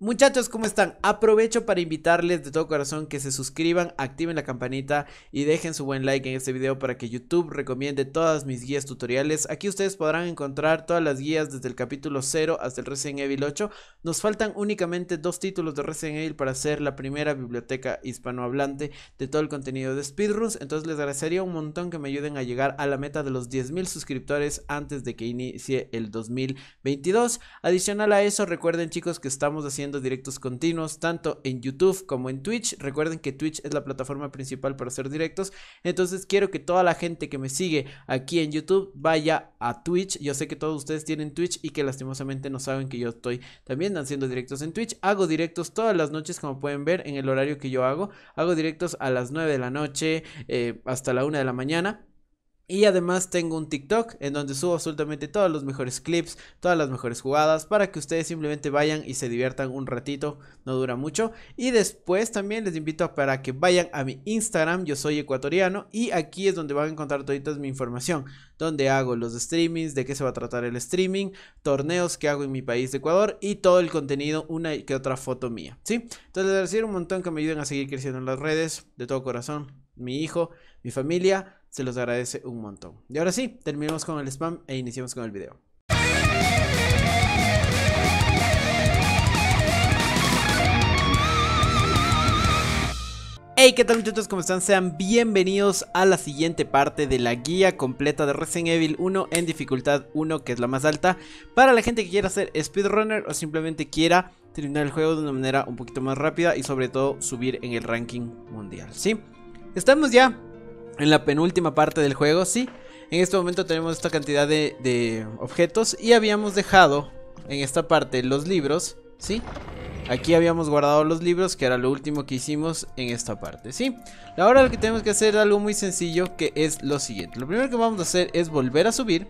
Muchachos, ¿cómo están? Aprovecho para invitarles de todo corazón que se suscriban, activen la campanita y dejen su buen like en este video para que YouTube recomiende todas mis guías tutoriales. Aquí ustedes podrán encontrar todas las guías desde el capítulo 0 hasta el Resident Evil 8. Nos faltan únicamente dos títulos de Resident Evil para ser la primera biblioteca hispanohablante de todo el contenido de Speedruns. Entonces les agradecería un montón que me ayuden a llegar a la meta de los 10.000 suscriptores antes de que inicie el 2022. Adicional a eso, recuerden chicos que estamos haciendo directos continuos tanto en YouTube como en Twitch. Recuerden que Twitch es la plataforma principal para hacer directos. Entonces quiero que toda la gente que me sigue aquí en YouTube vaya a Twitch. Yo sé que todos ustedes tienen Twitch y que lastimosamente no saben que yo estoy también haciendo directos en Twitch. Hago directos todas las noches como pueden ver en el horario que yo hago. Hago directos a las 9 de la noche eh, hasta la 1 de la mañana. Y además tengo un TikTok en donde subo absolutamente todos los mejores clips, todas las mejores jugadas para que ustedes simplemente vayan y se diviertan un ratito, no dura mucho. Y después también les invito para que vayan a mi Instagram, yo soy ecuatoriano y aquí es donde van a encontrar toditas mi información, donde hago los streamings, de qué se va a tratar el streaming, torneos que hago en mi país de Ecuador y todo el contenido, una que otra foto mía, ¿sí? Entonces les agradezco un montón que me ayuden a seguir creciendo en las redes, de todo corazón, mi hijo, mi familia se los agradece un montón. Y ahora sí, terminamos con el spam e iniciamos con el video. Hey, ¿qué tal muchachos? ¿Cómo están? Sean bienvenidos a la siguiente parte de la guía completa de Resident Evil 1 en dificultad 1, que es la más alta. Para la gente que quiera ser speedrunner o simplemente quiera terminar el juego de una manera un poquito más rápida y sobre todo subir en el ranking mundial, ¿sí? Estamos ya en la penúltima parte del juego, sí. En este momento tenemos esta cantidad de, objetos y habíamos dejado en esta parte los libros, ¿sí? Aquí habíamos guardado los libros, que era lo último que hicimos en esta parte, ¿sí? Ahora lo que tenemos que hacer es algo muy sencillo, que es lo siguiente. Lo primero que vamos a hacer es volver a subir.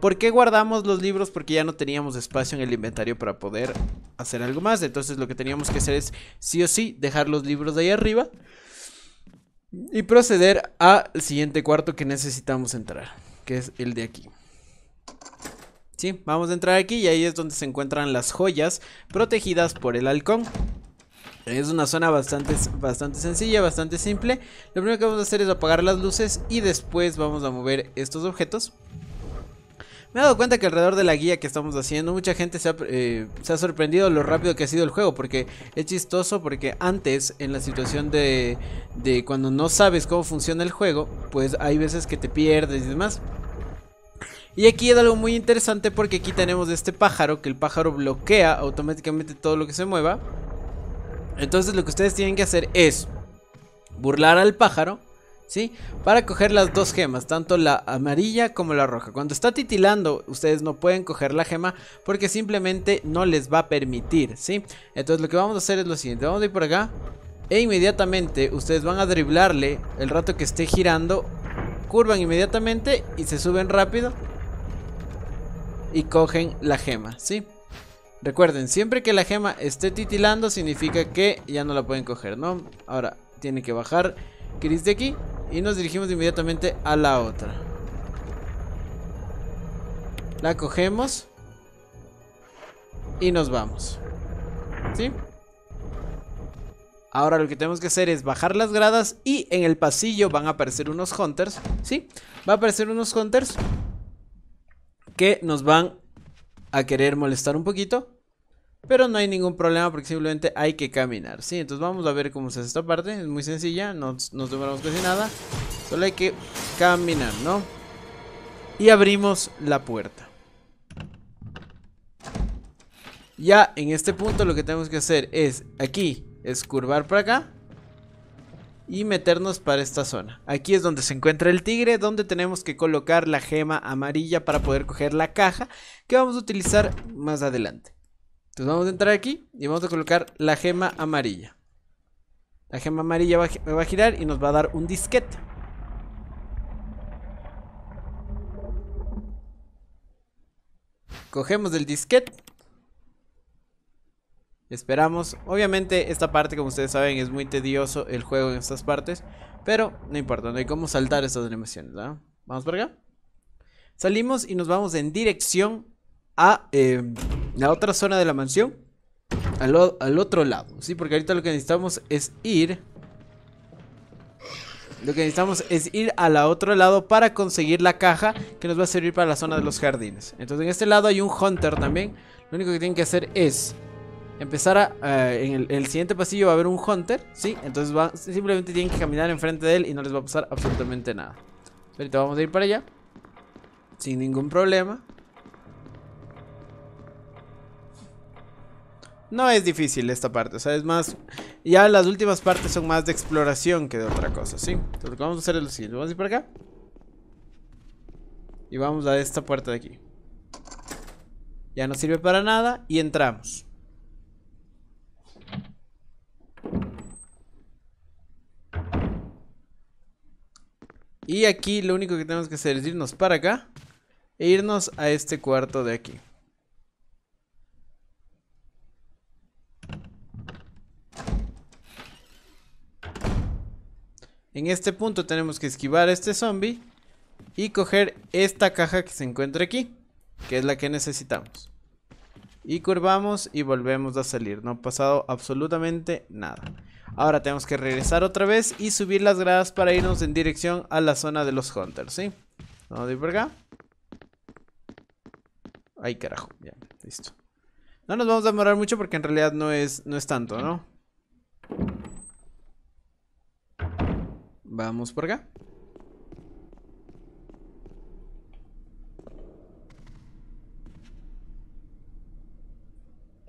¿Por qué guardamos los libros? Porque ya no teníamos espacio en el inventario para poder hacer algo más. Entonces lo que teníamos que hacer es, sí o sí, dejar los libros de ahí arriba. Y proceder al siguiente cuarto que necesitamos entrar, que es el de aquí. Sí, vamos a entrar aquí y ahí es donde se encuentran las joyas protegidas por el halcón. Es una zona bastante, bastante sencilla, bastante simple. Lo primero que vamos a hacer es apagar las luces y después vamos a mover estos objetos. Me he dado cuenta que alrededor de la guía que estamos haciendo, mucha gente eh, se ha, sorprendido lo rápido que ha sido el juego, porque es chistoso, porque antes en la situación de, de cuando no sabes cómo funciona el juego, pues hay veces que te pierdes y demás. Y aquí es algo muy interesante porque aquí tenemos este pájaro, que el pájaro bloquea automáticamente todo lo que se mueva. Entonces lo que ustedes tienen que hacer es burlar al pájaro ¿sí? Para coger las dos gemas, tanto la amarilla como la roja. Cuando está titilando, ustedes no pueden coger la gema porque simplemente no les va a permitir, ¿sí? Entonces lo que vamos a hacer es lo siguiente, vamos a ir por acá e inmediatamente ustedes van a driblarle el rato que esté girando, curvan inmediatamente y se suben rápido y cogen la gema, ¿sí? Recuerden, siempre que la gema esté titilando significa que ya no la pueden coger, ¿no? Ahora, tiene que bajar Chris de aquí y nos dirigimos inmediatamente a la otra. La cogemos. Y nos vamos. ¿Sí? Ahora lo que tenemos que hacer es bajar las gradas y en el pasillo van a aparecer unos hunters, ¿sí? Va a aparecer unos hunters que nos van a querer molestar un poquito. Pero no hay ningún problema porque simplemente hay que caminar, ¿sí? Entonces vamos a ver cómo se hace esta parte, es muy sencilla, no nos demoramos casi nada. Solo hay que caminar, ¿no? Y abrimos la puerta. Ya en este punto lo que tenemos que hacer es aquí, es curvar para acá. Y meternos para esta zona. Aquí es donde se encuentra el tigre, donde tenemos que colocar la gema amarilla para poder coger la caja que vamos a utilizar más adelante. Entonces vamos a entrar aquí y vamos a colocar la gema amarilla. La gema amarilla va, a girar y nos va a dar un disquete. Cogemos el disquete. Esperamos. Obviamente esta parte, como ustedes saben, es muy tedioso el juego en estas partes. Pero no importa, no hay cómo saltar estas animaciones. Vamos por acá. Salimos y nos vamos en dirección a... Em, la otra zona de la mansión al, otro lado, ¿sí? Porque ahorita lo que necesitamos es ir... Lo que necesitamos es ir al otro lado para conseguir la caja que nos va a servir para la zona de los jardines. Entonces en este lado hay un Hunter también. Lo único que tienen que hacer es empezar a... Eh, en, el, siguiente pasillo va a haber un Hunter, ¿sí? Entonces simplemente tienen que caminar enfrente de él y no les va a pasar absolutamente nada. Ahorita vamos a ir para allá. Sin ningún problema. No es difícil esta parte, o sea, es más... Ya las últimas partes son más de exploración que de otra cosa, ¿sí? Entonces lo que vamos a hacer es lo siguiente, vamos a ir para acá. Y vamos a esta puerta de aquí. Ya no sirve para nada y entramos. Y aquí lo único que tenemos que hacer es irnos para acá e irnos a este cuarto de aquí. En este punto tenemos que esquivar a este zombie y coger esta caja que se encuentra aquí, que es la que necesitamos. Y curvamos y volvemos a salir, no ha pasado absolutamente nada. Ahora tenemos que regresar otra vez y subir las gradas para irnos en dirección a la zona de los Hunters, ¿sí? Vamos a ir por Ay, carajo, ya, listo. No nos vamos a demorar mucho porque en realidad no es, no es tanto, ¿no? Vamos por acá.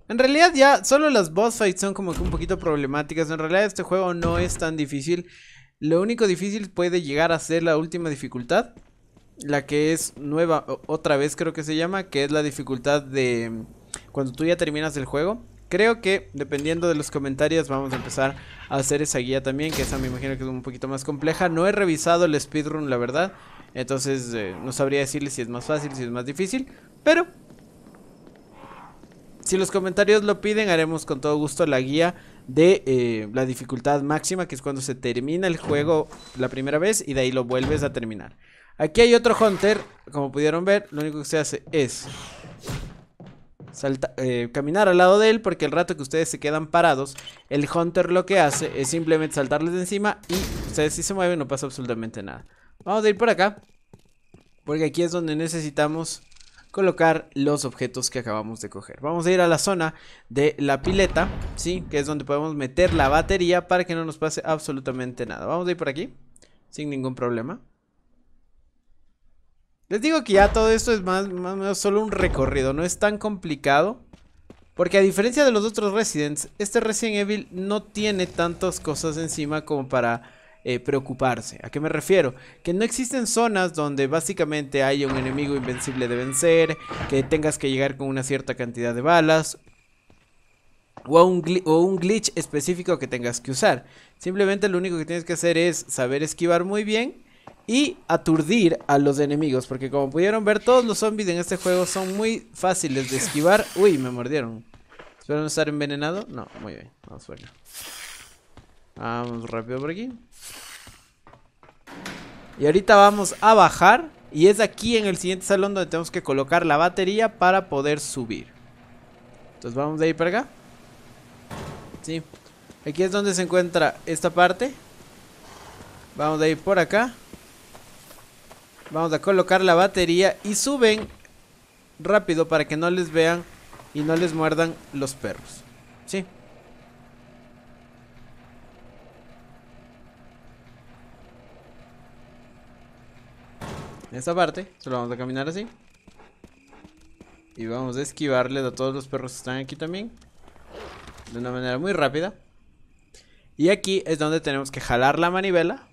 En realidad ya solo las boss fights son como que un poquito problemáticas. En realidad este juego no es tan difícil. Lo único difícil puede llegar a ser la última dificultad. La que es nueva, otra vez creo que se llama, que es la dificultad de mm, cuando tú ya terminas el juego. Creo que dependiendo de los comentarios vamos a empezar a hacer esa guía también, que esa me imagino que es un poquito más compleja. No he revisado el speedrun, la verdad. Entonces eh, no sabría decirle si es más fácil, si es más difícil. Pero si los comentarios lo piden, haremos con todo gusto la guía de eh, la dificultad máxima, que es cuando se termina el juego la primera vez y de ahí lo vuelves a terminar. Aquí hay otro Hunter, como pudieron ver, lo único que se hace es salta, eh, caminar al lado de él porque el rato que ustedes se quedan parados, el Hunter lo que hace es simplemente saltarles de encima y ustedes si se mueven no pasa absolutamente nada. Vamos a ir por acá porque aquí es donde necesitamos colocar los objetos que acabamos de coger. Vamos a ir a la zona de la pileta, ¿sí? Que es donde podemos meter la batería para que no nos pase absolutamente nada. Vamos a ir por aquí, sin ningún problema. Les digo que ya todo esto es más, o menos solo un recorrido, no es tan complicado. Porque a diferencia de los otros Residents, este Resident Evil no tiene tantas cosas encima como para eh, preocuparse. ¿A qué me refiero? Que no existen zonas donde básicamente haya un enemigo invencible de vencer, que tengas que llegar con una cierta cantidad de balas, o, un, o un glitch específico que tengas que usar. Simplemente lo único que tienes que hacer es saber esquivar muy bien y aturdir a los enemigos, porque como pudieron ver, todos los zombies en este juego son muy fáciles de esquivar. Uy, me mordieron. Espero no estar envenenado. No, muy bien. Vamos Vamos rápido por aquí. Y ahorita vamos a bajar. Y es aquí en el siguiente salón donde tenemos que colocar la batería para poder subir. Entonces vamos de ahí para acá. Sí. Aquí es donde se encuentra esta parte. Vamos de ahí por acá. Vamos a colocar la batería y suben rápido para que no les vean y no les muerdan los perros. ¿Sí? En esta parte, solo vamos a caminar así. Y vamos a esquivarle a todos los perros que están aquí también. De una manera muy rápida. Y aquí es donde tenemos que jalar la manivela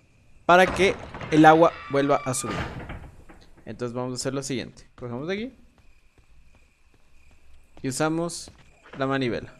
para que el agua vuelva a subir. Entonces vamos a hacer lo siguiente. Cogemos de aquí. Y usamos la manivela.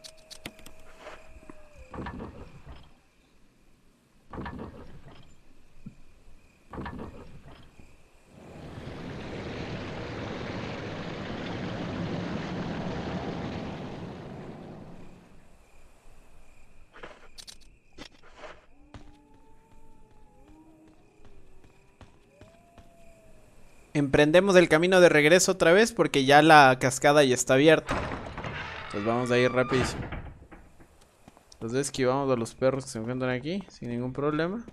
emprendemos el camino de regreso otra vez porque ya la cascada ya está abierta. Entonces vamos a ir rapidísimo. Entonces esquivamos a los perros que se encuentran aquí sin ningún problema.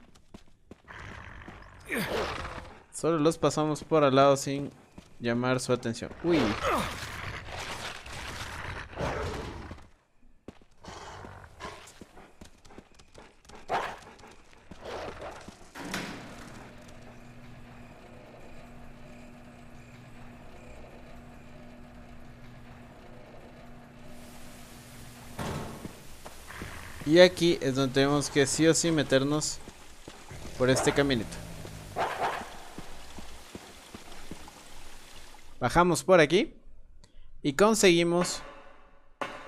Solo los pasamos por al lado sin llamar su atención. Uy. Y aquí es donde tenemos que sí o sí meternos por este caminito. Bajamos por aquí y conseguimos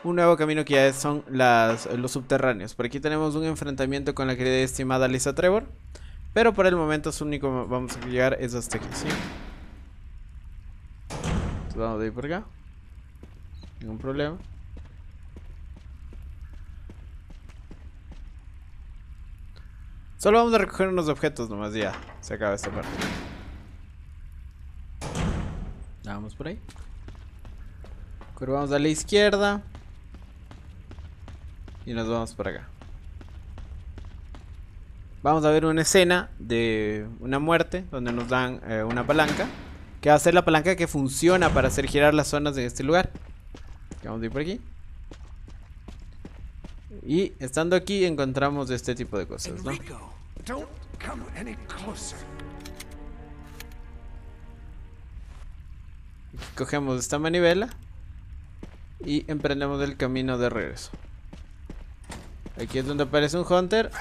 un nuevo camino que ya son los subterráneos. Por aquí tenemos un enfrentamiento con la querida y estimada Lisa Trevor. Pero por el momento es único vamos a llegar es hasta aquí, vamos a ir por acá. Ningún problema. Solo vamos a recoger unos objetos nomás ya. Se acaba esta parte. Vamos por ahí. Curvamos a la izquierda. Y nos vamos por acá. Vamos a ver una escena de una muerte donde nos dan eh, una palanca. Que va a ser la palanca que funciona para hacer girar las zonas de este lugar. Vamos a ir por aquí. Y estando aquí encontramos este tipo de cosas, ¿no? Cogemos esta manivela y emprendemos el camino de regreso. Aquí es donde aparece un Hunter.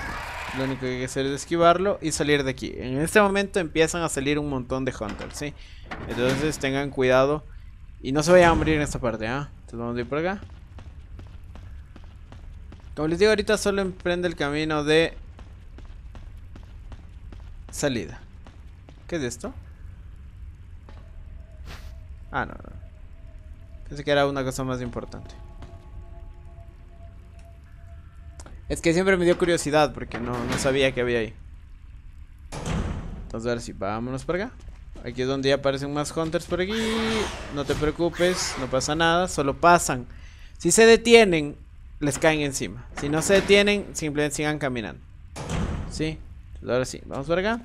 Lo único que hay que hacer es esquivarlo y salir de aquí. En este momento empiezan a salir un montón de Hunters, ¿sí? Entonces tengan cuidado y no se vayan a morir en esta parte, ¿ah? Entonces vamos a ir por acá. Como les digo, ahorita solo emprende el camino de salida. ¿Qué es esto? Ah, no, Pensé que era una cosa más importante. Es que siempre me dio curiosidad porque no, no sabía que había ahí. Entonces, a ver si vámonos para acá. Aquí es donde ya aparecen más hunters por aquí. No te preocupes, no pasa nada, solo pasan. Si se detienen, les caen encima. Si no se detienen, simplemente sigan caminando. ¿Sí? Pues ahora sí, vamos acá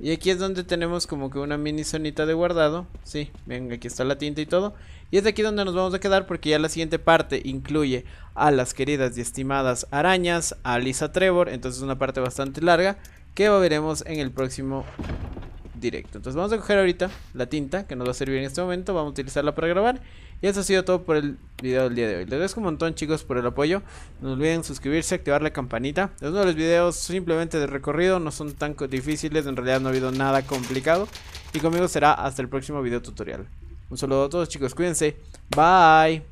Y aquí es donde tenemos como que una mini zonita de guardado. Sí, venga, aquí está la tinta y todo. Y es de aquí donde nos vamos a quedar porque ya la siguiente parte incluye a las queridas y estimadas arañas, a Lisa Trevor. Entonces es una parte bastante larga que veremos en el próximo directo. Entonces vamos a coger ahorita la tinta que nos va a servir en este momento. Vamos a utilizarla para grabar. Y eso ha sido todo por el video del día de hoy. Les agradezco un montón chicos por el apoyo. No olviden suscribirse, activar la campanita. Los nuevos videos simplemente de recorrido no son tan difíciles. En realidad no ha habido nada complicado. Y conmigo será hasta el próximo video tutorial. Un saludo a todos chicos. Cuídense. Bye.